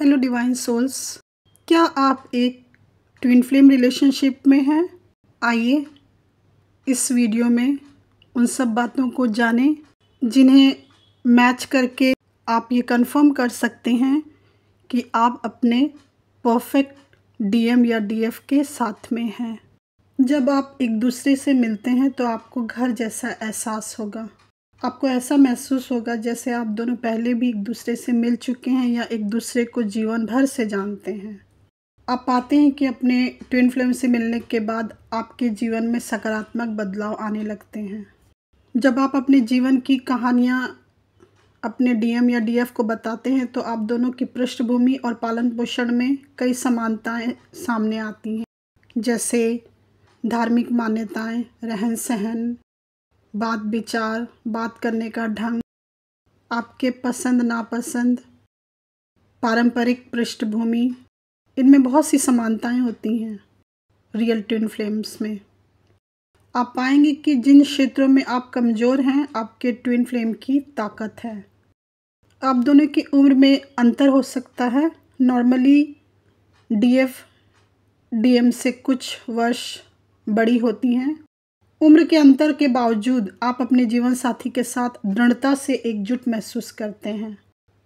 hello divine souls क्या आप एक ट्विन फ्लेम रिलेशनशिप में हैं आइए इस वीडियो में उन सब बातों को जानें जिन्हें मैच करके आप ये कंफर्म कर सकते हैं कि आप अपने परफेक्ट डीएम या डीएफ के साथ में हैं जब आप एक दूसरे से मिलते हैं तो आपको घर जैसा एहसास होगा आपको ऐसा महसूस होगा जैसे आप दोनों पहले भी एक दूसरे से मिल चुके हैं या एक दूसरे को जीवन भर से जानते हैं आप पाते हैं कि अपने ट्विन फ्लेम से मिलने के बाद आपके जीवन में सकारात्मक बदलाव आने लगते हैं जब आप अपने जीवन की कहानियाँ अपने डीएम या डीएफ को बताते हैं तो आप दोनों की पृष्ठभूमि और पालन पोषण में कई समानताएं सामने आती हैं जैसे धार्मिक मान्यताएं रहन सहन बात विचार बात करने का ढंग आपके पसंद नापसंद पारंपरिक पृष्ठभूमि इनमें बहुत सी समानताएं होती हैं रियल ट्विन फ्लेम्स में आप पाएंगे कि जिन क्षेत्रों में आप कमज़ोर हैं आपके ट्विन फ्लेम की ताकत है आप दोनों की उम्र में अंतर हो सकता है नॉर्मली डीएफ डीएम से कुछ वर्ष बड़ी होती हैं उम्र के अंतर के बावजूद आप अपने जीवन साथी के साथ दृढ़ता से एकजुट महसूस करते हैं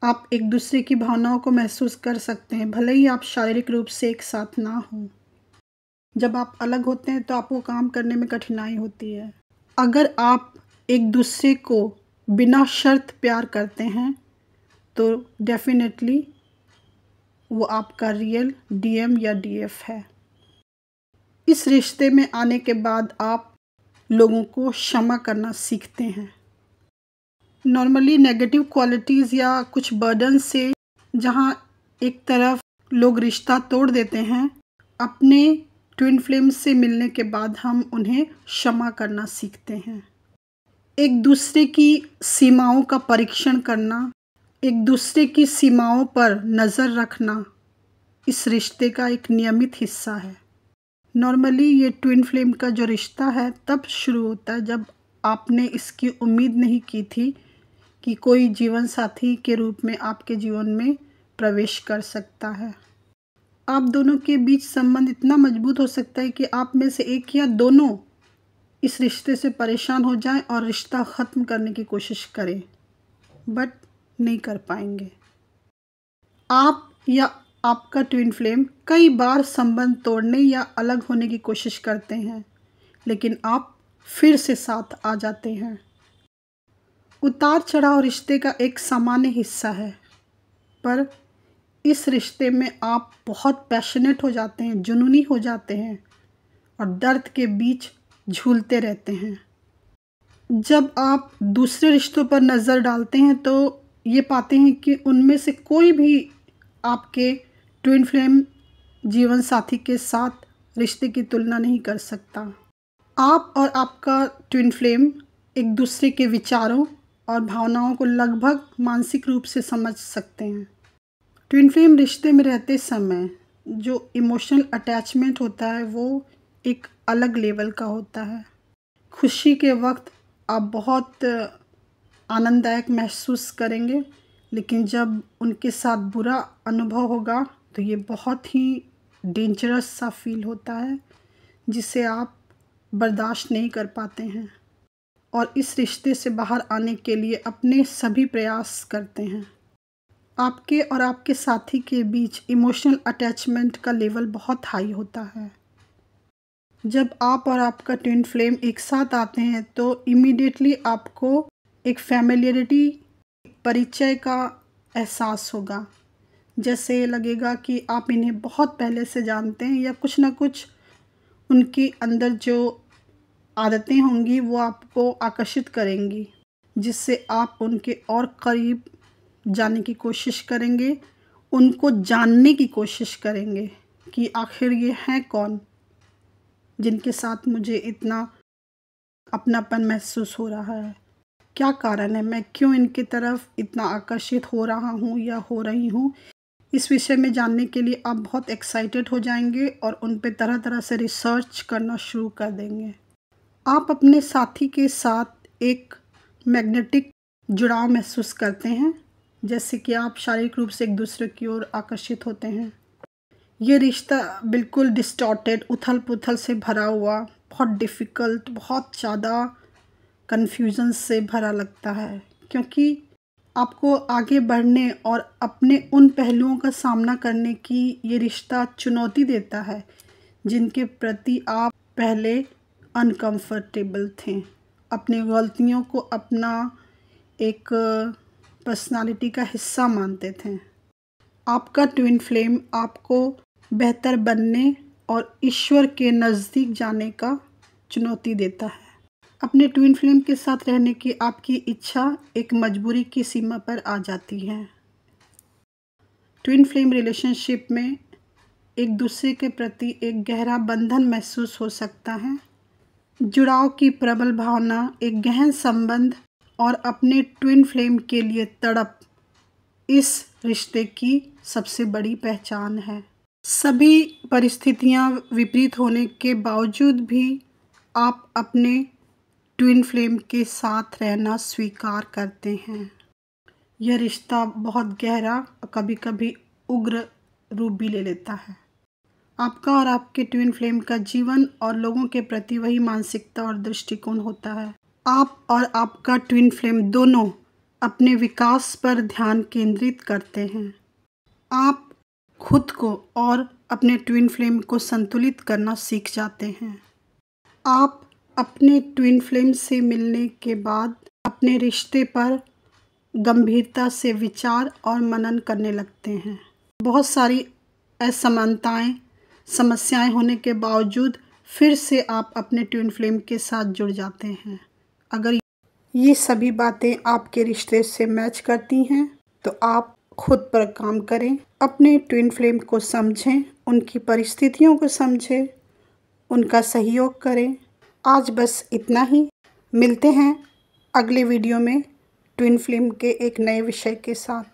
आप एक दूसरे की भावनाओं को महसूस कर सकते हैं भले ही आप शारीरिक रूप से एक साथ ना हों जब आप अलग होते हैं तो आपको काम करने में कठिनाई होती है अगर आप एक दूसरे को बिना शर्त प्यार करते हैं तो डेफिनेटली वो आपका रियल डीएम या डीएफ है इस रिश्ते में आने के बाद आप लोगों को क्षमा करना सीखते हैं नॉर्मली नेगेटिव क्वालिटीज़ या कुछ बर्डन से जहाँ एक तरफ लोग रिश्ता तोड़ देते हैं अपने ट्विन फ्लेम से मिलने के बाद हम उन्हें क्षमा करना सीखते हैं एक दूसरे की सीमाओं का परीक्षण करना एक दूसरे की सीमाओं पर नज़र रखना इस रिश्ते का एक नियमित हिस्सा है नॉर्मली ये ट्विन फ्लेम का जो रिश्ता है तब शुरू होता है जब आपने इसकी उम्मीद नहीं की थी कि कोई जीवन साथी के रूप में आपके जीवन में प्रवेश कर सकता है आप दोनों के बीच संबंध इतना मजबूत हो सकता है कि आप में से एक या दोनों इस रिश्ते से परेशान हो जाएं और रिश्ता ख़त्म करने की कोशिश करें बट नहीं कर पाएंगे आप या आपका ट्विन फ्लेम कई बार संबंध तोड़ने या अलग होने की कोशिश करते हैं लेकिन आप फिर से साथ आ जाते हैं उतार चढ़ाव रिश्ते का एक सामान्य हिस्सा है पर इस रिश्ते में आप बहुत पैशनेट हो जाते हैं जुनूनी हो जाते हैं और दर्द के बीच झूलते रहते हैं जब आप दूसरे रिश्तों पर नज़र डालते हैं तो ये पाते हैं कि उनमें से कोई भी आपके ट्विन फ्लेम जीवन साथी के साथ रिश्ते की तुलना नहीं कर सकता आप और आपका ट्विन फ्लेम एक दूसरे के विचारों और भावनाओं को लगभग मानसिक रूप से समझ सकते हैं ट्विन फ्लेम रिश्ते में रहते समय जो इमोशनल अटैचमेंट होता है वो एक अलग लेवल का होता है खुशी के वक्त आप बहुत आनंददायक महसूस करेंगे लेकिन जब उनके साथ बुरा अनुभव होगा तो ये बहुत ही डेंजरस सा फील होता है जिसे आप बर्दाश्त नहीं कर पाते हैं और इस रिश्ते से बाहर आने के लिए अपने सभी प्रयास करते हैं आपके और आपके साथी के बीच इमोशनल अटैचमेंट का लेवल बहुत हाई होता है जब आप और आपका ट्विन फ्लेम एक साथ आते हैं तो इमीडिएटली आपको एक फैमिलियरिटी परिचय का एहसास होगा जैसे लगेगा कि आप इन्हें बहुत पहले से जानते हैं या कुछ ना कुछ उनके अंदर जो आदतें होंगी वो आपको आकर्षित करेंगी जिससे आप उनके और करीब जाने की कोशिश करेंगे उनको जानने की कोशिश करेंगे कि आखिर ये हैं कौन जिनके साथ मुझे इतना अपनापन महसूस हो रहा है क्या कारण है मैं क्यों इनकी तरफ इतना आकर्षित हो रहा हूँ या हो रही हूँ इस विषय में जानने के लिए आप बहुत एक्साइटेड हो जाएंगे और उन पर तरह तरह से रिसर्च करना शुरू कर देंगे आप अपने साथी के साथ एक मैग्नेटिक जुड़ाव महसूस करते हैं जैसे कि आप शारीरिक रूप से एक दूसरे की ओर आकर्षित होते हैं ये रिश्ता बिल्कुल डिस्टॉर्टेड उथल पुथल से भरा हुआ बहुत डिफ़िकल्ट बहुत ज़्यादा कन्फ्यूज़न से भरा लगता है क्योंकि आपको आगे बढ़ने और अपने उन पहलुओं का सामना करने की ये रिश्ता चुनौती देता है जिनके प्रति आप पहले अनकंफर्टेबल थे अपनी गलतियों को अपना एक पर्सनालिटी का हिस्सा मानते थे आपका ट्विन फ्लेम आपको बेहतर बनने और ईश्वर के नज़दीक जाने का चुनौती देता है अपने ट्विन फिल्म के साथ रहने की आपकी इच्छा एक मजबूरी की सीमा पर आ जाती है ट्विन फ्लेम रिलेशनशिप में एक दूसरे के प्रति एक गहरा बंधन महसूस हो सकता है जुड़ाव की प्रबल भावना एक गहन संबंध और अपने ट्विन फ्लेम के लिए तड़प इस रिश्ते की सबसे बड़ी पहचान है सभी परिस्थितियां विपरीत होने के बावजूद भी आप अपने ट्विन फ्लेम के साथ रहना स्वीकार करते हैं यह रिश्ता बहुत गहरा कभी कभी उग्र रूप भी ले लेता है आपका और आपके ट्विन फ्लेम का जीवन और लोगों के प्रति वही मानसिकता और दृष्टिकोण होता है आप और आपका ट्विन फ्लेम दोनों अपने विकास पर ध्यान केंद्रित करते हैं आप खुद को और अपने ट्विन फ्लेम को संतुलित करना सीख जाते हैं आप अपने ट्विन फ्लेम से मिलने के बाद अपने रिश्ते पर गंभीरता से विचार और मनन करने लगते हैं बहुत सारी असमानताएं समस्याएं होने के बावजूद फिर से आप अपने ट्विन फ्लेम के साथ जुड़ जाते हैं अगर ये सभी बातें आपके रिश्ते से मैच करती हैं तो आप खुद पर काम करें अपने ट्विन फ्लेम को समझें उनकी परिस्थितियों को समझें उनका सहयोग करें आज बस इतना ही मिलते हैं अगले वीडियो में ट्विन फिल्म के एक नए विषय के साथ